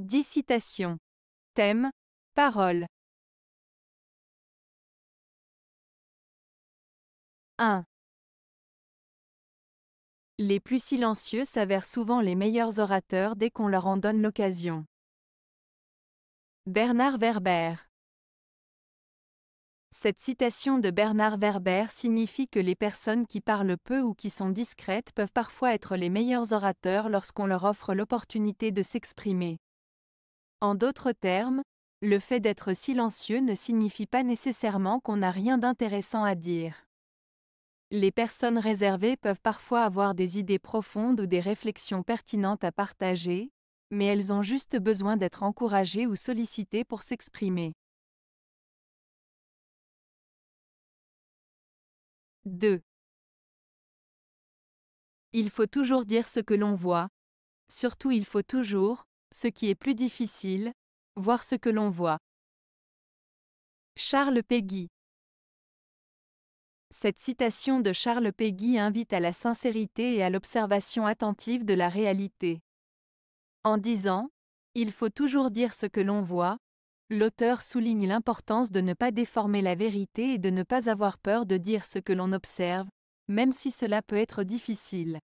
10 citations. Thème, parole. 1. Les plus silencieux s'avèrent souvent les meilleurs orateurs dès qu'on leur en donne l'occasion. Bernard Verber Cette citation de Bernard Verber signifie que les personnes qui parlent peu ou qui sont discrètes peuvent parfois être les meilleurs orateurs lorsqu'on leur offre l'opportunité de s'exprimer. En d'autres termes, le fait d'être silencieux ne signifie pas nécessairement qu'on n'a rien d'intéressant à dire. Les personnes réservées peuvent parfois avoir des idées profondes ou des réflexions pertinentes à partager, mais elles ont juste besoin d'être encouragées ou sollicitées pour s'exprimer. 2. Il faut toujours dire ce que l'on voit. Surtout il faut toujours, ce qui est plus difficile, voir ce que l'on voit. Charles Peggy Cette citation de Charles Peggy invite à la sincérité et à l'observation attentive de la réalité. En disant Il faut toujours dire ce que l'on voit, l'auteur souligne l'importance de ne pas déformer la vérité et de ne pas avoir peur de dire ce que l'on observe, même si cela peut être difficile.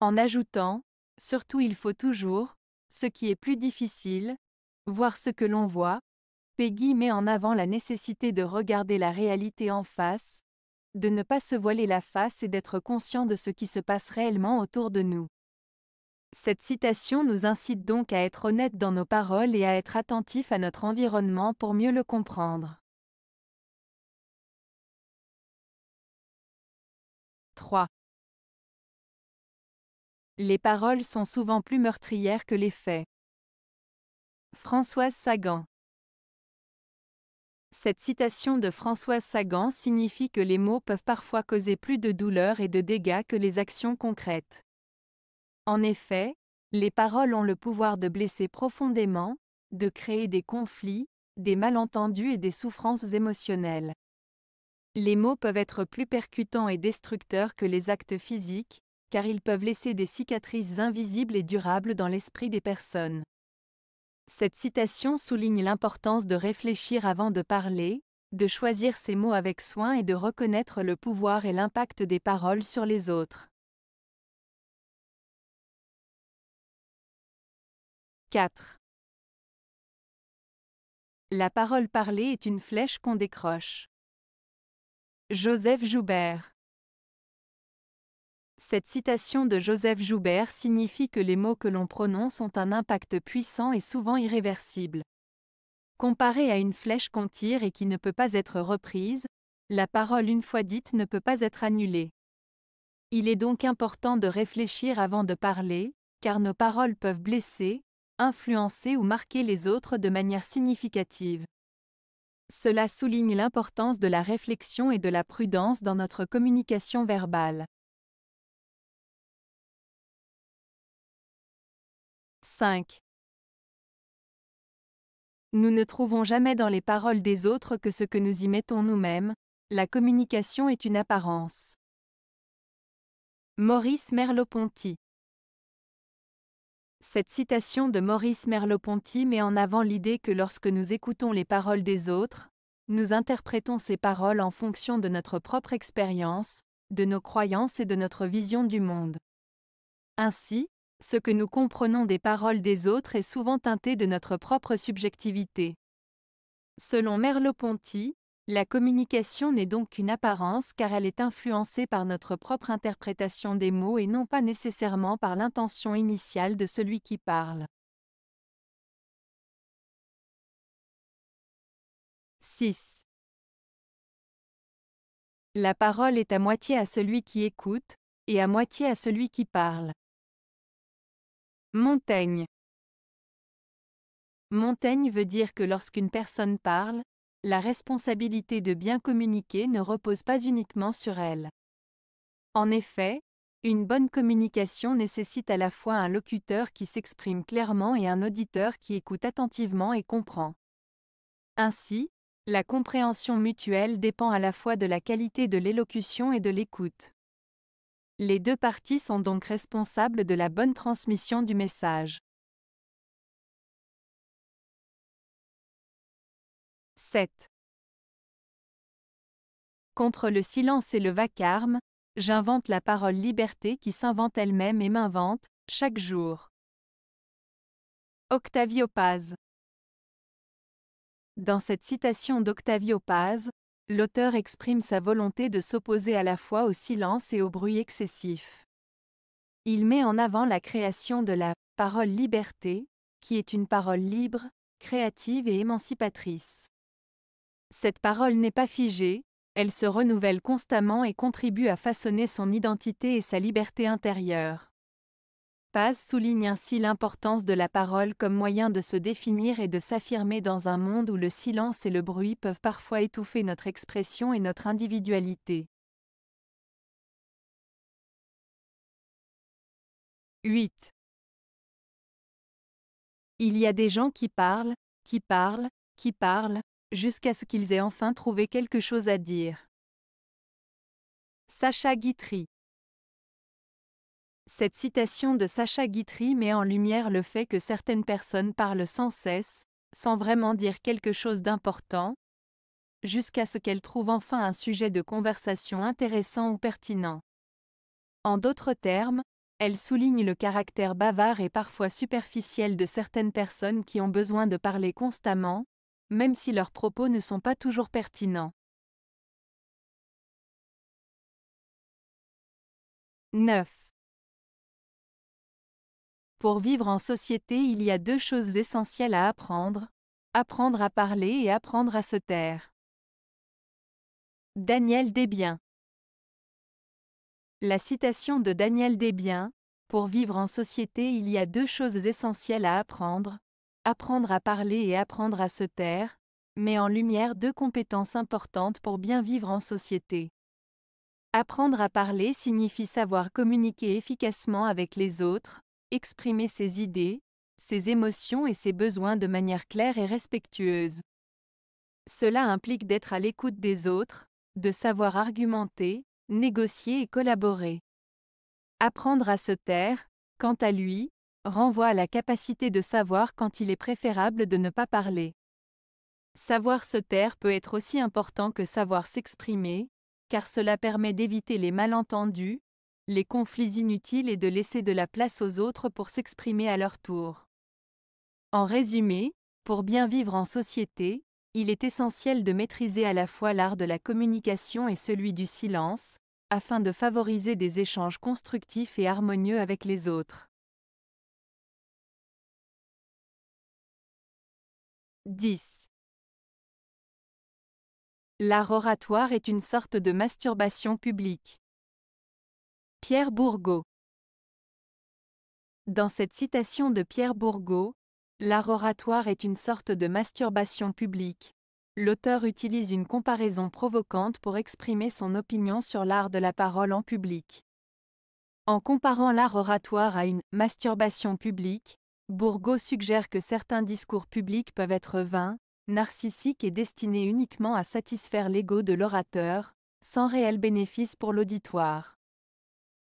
En ajoutant Surtout il faut toujours, ce qui est plus difficile, voir ce que l'on voit, Peggy met en avant la nécessité de regarder la réalité en face, de ne pas se voiler la face et d'être conscient de ce qui se passe réellement autour de nous. Cette citation nous incite donc à être honnêtes dans nos paroles et à être attentifs à notre environnement pour mieux le comprendre. 3. Les paroles sont souvent plus meurtrières que les faits. Françoise Sagan Cette citation de Françoise Sagan signifie que les mots peuvent parfois causer plus de douleur et de dégâts que les actions concrètes. En effet, les paroles ont le pouvoir de blesser profondément, de créer des conflits, des malentendus et des souffrances émotionnelles. Les mots peuvent être plus percutants et destructeurs que les actes physiques, car ils peuvent laisser des cicatrices invisibles et durables dans l'esprit des personnes. Cette citation souligne l'importance de réfléchir avant de parler, de choisir ses mots avec soin et de reconnaître le pouvoir et l'impact des paroles sur les autres. 4. La parole parlée est une flèche qu'on décroche. Joseph Joubert cette citation de Joseph Joubert signifie que les mots que l'on prononce ont un impact puissant et souvent irréversible. Comparé à une flèche qu'on tire et qui ne peut pas être reprise, la parole une fois dite ne peut pas être annulée. Il est donc important de réfléchir avant de parler, car nos paroles peuvent blesser, influencer ou marquer les autres de manière significative. Cela souligne l'importance de la réflexion et de la prudence dans notre communication verbale. 5. Nous ne trouvons jamais dans les paroles des autres que ce que nous y mettons nous-mêmes, la communication est une apparence. Maurice Merleau-Ponty Cette citation de Maurice Merleau-Ponty met en avant l'idée que lorsque nous écoutons les paroles des autres, nous interprétons ces paroles en fonction de notre propre expérience, de nos croyances et de notre vision du monde. Ainsi, ce que nous comprenons des paroles des autres est souvent teinté de notre propre subjectivité. Selon Merleau-Ponty, la communication n'est donc qu'une apparence car elle est influencée par notre propre interprétation des mots et non pas nécessairement par l'intention initiale de celui qui parle. « 6. La parole est à moitié à celui qui écoute, et à moitié à celui qui parle. Montaigne. Montaigne veut dire que lorsqu'une personne parle, la responsabilité de bien communiquer ne repose pas uniquement sur elle. En effet, une bonne communication nécessite à la fois un locuteur qui s'exprime clairement et un auditeur qui écoute attentivement et comprend. Ainsi, la compréhension mutuelle dépend à la fois de la qualité de l'élocution et de l'écoute. Les deux parties sont donc responsables de la bonne transmission du message. 7. Contre le silence et le vacarme, j'invente la parole liberté qui s'invente elle-même et m'invente, chaque jour. Octavio Paz Dans cette citation d'Octavio Paz, l'auteur exprime sa volonté de s'opposer à la fois au silence et au bruit excessif. Il met en avant la création de la parole liberté, qui est une parole libre, créative et émancipatrice. Cette parole n'est pas figée, elle se renouvelle constamment et contribue à façonner son identité et sa liberté intérieure. Paz souligne ainsi l'importance de la parole comme moyen de se définir et de s'affirmer dans un monde où le silence et le bruit peuvent parfois étouffer notre expression et notre individualité. 8. Il y a des gens qui parlent, qui parlent, qui parlent, jusqu'à ce qu'ils aient enfin trouvé quelque chose à dire. Sacha Guitry cette citation de Sacha Guitry met en lumière le fait que certaines personnes parlent sans cesse, sans vraiment dire quelque chose d'important, jusqu'à ce qu'elles trouvent enfin un sujet de conversation intéressant ou pertinent. En d'autres termes, elle souligne le caractère bavard et parfois superficiel de certaines personnes qui ont besoin de parler constamment, même si leurs propos ne sont pas toujours pertinents. 9. Pour vivre en société, il y a deux choses essentielles à apprendre, apprendre à parler et apprendre à se taire. Daniel Desbiens La citation de Daniel Desbiens, Pour vivre en société, il y a deux choses essentielles à apprendre, apprendre à parler et apprendre à se taire, met en lumière deux compétences importantes pour bien vivre en société. Apprendre à parler signifie savoir communiquer efficacement avec les autres, exprimer ses idées, ses émotions et ses besoins de manière claire et respectueuse. Cela implique d'être à l'écoute des autres, de savoir argumenter, négocier et collaborer. Apprendre à se taire, quant à lui, renvoie à la capacité de savoir quand il est préférable de ne pas parler. Savoir se taire peut être aussi important que savoir s'exprimer, car cela permet d'éviter les malentendus, les conflits inutiles et de laisser de la place aux autres pour s'exprimer à leur tour. En résumé, pour bien vivre en société, il est essentiel de maîtriser à la fois l'art de la communication et celui du silence, afin de favoriser des échanges constructifs et harmonieux avec les autres. 10. L'art oratoire est une sorte de masturbation publique. Pierre Bourgault. Dans cette citation de Pierre Bourgault, l'art oratoire est une sorte de masturbation publique. L'auteur utilise une comparaison provocante pour exprimer son opinion sur l'art de la parole en public. En comparant l'art oratoire à une masturbation publique, Bourgault suggère que certains discours publics peuvent être vains, narcissiques et destinés uniquement à satisfaire l'ego de l'orateur, sans réel bénéfice pour l'auditoire.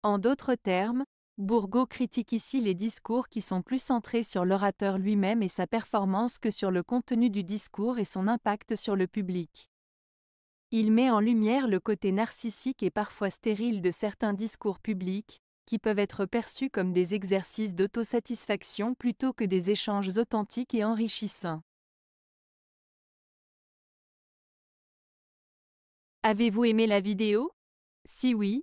En d'autres termes, Bourgo critique ici les discours qui sont plus centrés sur l'orateur lui-même et sa performance que sur le contenu du discours et son impact sur le public. Il met en lumière le côté narcissique et parfois stérile de certains discours publics, qui peuvent être perçus comme des exercices d'autosatisfaction plutôt que des échanges authentiques et enrichissants. Avez-vous aimé la vidéo Si oui,